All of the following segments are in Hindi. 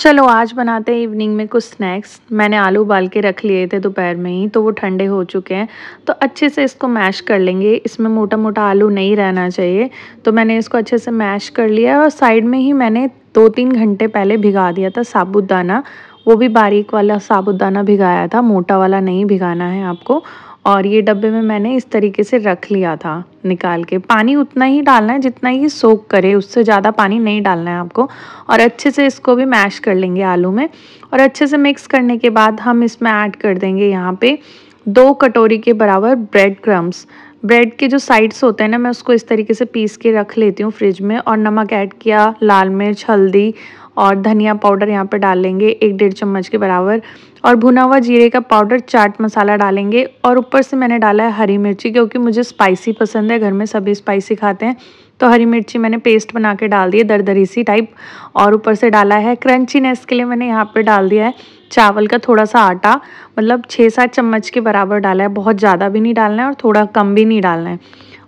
चलो आज बनाते हैं इवनिंग में कुछ स्नैक्स मैंने आलू उबाल के रख लिए थे दोपहर में ही तो वो ठंडे हो चुके हैं तो अच्छे से इसको मैश कर लेंगे इसमें मोटा मोटा आलू नहीं रहना चाहिए तो मैंने इसको अच्छे से मैश कर लिया और साइड में ही मैंने दो तीन घंटे पहले भिगा दिया था साबुदाना दाना वो भी बारीक वाला साबुदाना भिगाया था मोटा वाला नहीं भिगाना है आपको और ये डब्बे में मैंने इस तरीके से रख लिया था निकाल के पानी उतना ही डालना है जितना ये सोक करे उससे ज़्यादा पानी नहीं डालना है आपको और अच्छे से इसको भी मैश कर लेंगे आलू में और अच्छे से मिक्स करने के बाद हम इसमें ऐड कर देंगे यहाँ पे दो कटोरी के बराबर ब्रेड क्रम्स ब्रेड के जो साइड्स होते हैं ना मैं उसको इस तरीके से पीस के रख लेती हूँ फ्रिज में और नमक ऐड किया लाल मिर्च हल्दी और धनिया पाउडर यहाँ पे डालेंगे एक डेढ़ चम्मच के बराबर और भुना हुआ जीरे का पाउडर चाट मसाला डालेंगे और ऊपर से मैंने डाला है हरी मिर्ची क्योंकि मुझे स्पाइसी पसंद है घर में सभी स्पाइसी खाते हैं तो हरी मिर्ची मैंने पेस्ट बना के डाल दी है दरदरी सी टाइप और ऊपर से डाला है क्रंचीनेस के लिए मैंने यहाँ पर डाल दिया है चावल का थोड़ा सा आटा मतलब छः सात चम्मच के बराबर डाला है बहुत ज़्यादा भी नहीं डालना है और थोड़ा कम भी नहीं डालना है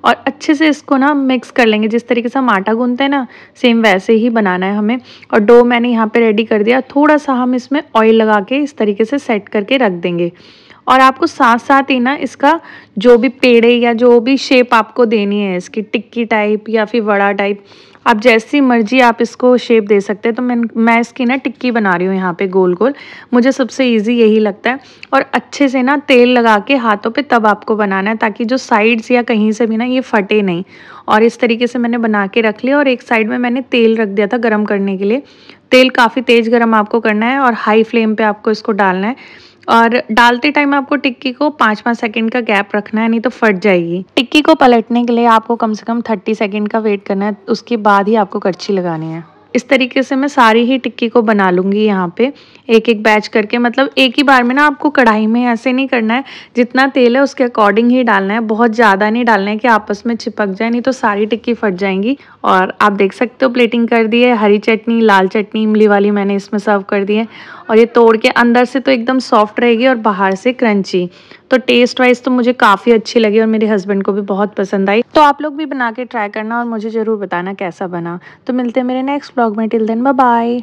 और अच्छे से इसको ना मिक्स कर लेंगे जिस तरीके से हम आटा गूंदते हैं ना सेम वैसे ही बनाना है हमें और डो मैंने यहाँ पे रेडी कर दिया थोड़ा सा हम इसमें ऑयल लगा के इस तरीके से सेट करके रख देंगे और आपको साथ साथ ही ना इसका जो भी पेड़े या जो भी शेप आपको देनी है इसकी टिक्की टाइप या फिर वड़ा टाइप आप जैसी मर्जी आप इसको शेप दे सकते हैं तो मैं मैं इसकी ना टिक्की बना रही हूँ यहाँ पे गोल गोल मुझे सबसे इजी यही लगता है और अच्छे से ना तेल लगा के हाथों पे तब आपको बनाना है ताकि जो साइड्स या कहीं से भी ना ये फटे नहीं और इस तरीके से मैंने बना के रख लिया और एक साइड में मैंने तेल रख दिया था गर्म करने के लिए तेल काफ़ी तेज़ गर्म आपको करना है और हाई फ्लेम पर आपको इसको डालना है और डालते टाइम आपको टिक्की को पांच पांच सेकेंड का गैप रखना है नहीं तो फट जाएगी टिक्की को पलटने के लिए आपको कम से कम थर्टी सेकेंड का वेट करना है उसके बाद ही आपको करछी लगानी है इस तरीके से मैं सारी ही टिक्की को बना लूँगी यहाँ पे एक एक बैच करके मतलब एक ही बार में ना आपको कढ़ाई में ऐसे नहीं करना है जितना तेल है उसके अकॉर्डिंग ही डालना है बहुत ज़्यादा नहीं डालना है कि आपस में चिपक जाए नहीं तो सारी टिक्की फट जाएंगी और आप देख सकते हो प्लेटिंग कर दी है हरी चटनी लाल चटनी इमली वाली मैंने इसमें सर्व कर दी है और ये तोड़ के अंदर से तो एकदम सॉफ्ट रहेगी और बाहर से क्रंची तो टेस्ट वाइज तो मुझे काफ़ी अच्छी लगी और मेरे हस्बैंड को भी बहुत पसंद आई तो आप लोग भी बना के ट्राई करना और मुझे ज़रूर बताना कैसा बना तो मिलते हैं मेरे नेक्स्ट ब्लॉग में टिल देन बाय